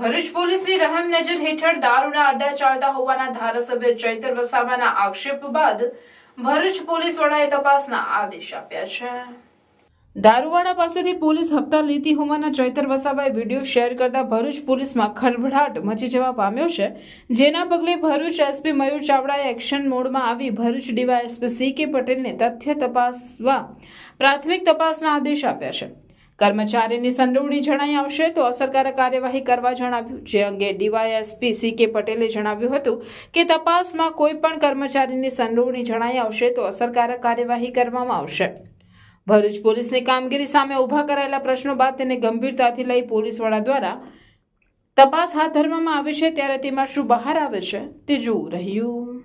ભરૂચ પોલીસની રહેમ નજર હેઠળ દારૂના અડ્ડા ચાલતા હોવાના ધારાસભ્ય ચૈતર વસાવાના આક્ષેપ બાદ ભરૂચ પોલીસ વડાએ તપાસના આદેશ આપ્યા છે દારૂવાળા પાસેથી પોલીસ હપ્તા લીધી હોવાના ચૈતર વસાવાએ વિડીયો શેર કરતા ભરૂચ પોલીસમાં ખળભળાટ મચી જવા પામ્યો છે જેના પગલે ભરૂચ એસપી મયુર ચાવડાએ એક્શન મોડમાં આવી ભરૂચ ડીવાય એસપી સી કે પટેલને તથ્ય તપાસવા પ્રાથમિક તપાસના આદેશ આપ્યા છે કર્મચારીની સંડોવણી જણાઈ આવશે તો અસરકારક કાર્યવાહી કરવા જણાવ્યું જે અંગે ડીવાયએસપી સી કે પટેલે જણાવ્યું હતું કે તપાસમાં કોઈ પણ કર્મચારીની સંડોવણી જણાઈ આવશે તો અસરકારક કાર્યવાહી કરવામાં આવશે ભરૂચ પોલીસની કામગીરી સામે ઊભા કરાયેલા પ્રશ્નો બાદ તેને ગંભીરતાથી લઈ પોલીસવાળા દ્વારા તપાસ હાથ ધરવામાં આવે છે ત્યારે તેમાં શું બહાર આવે છે તે જોવું રહ્યું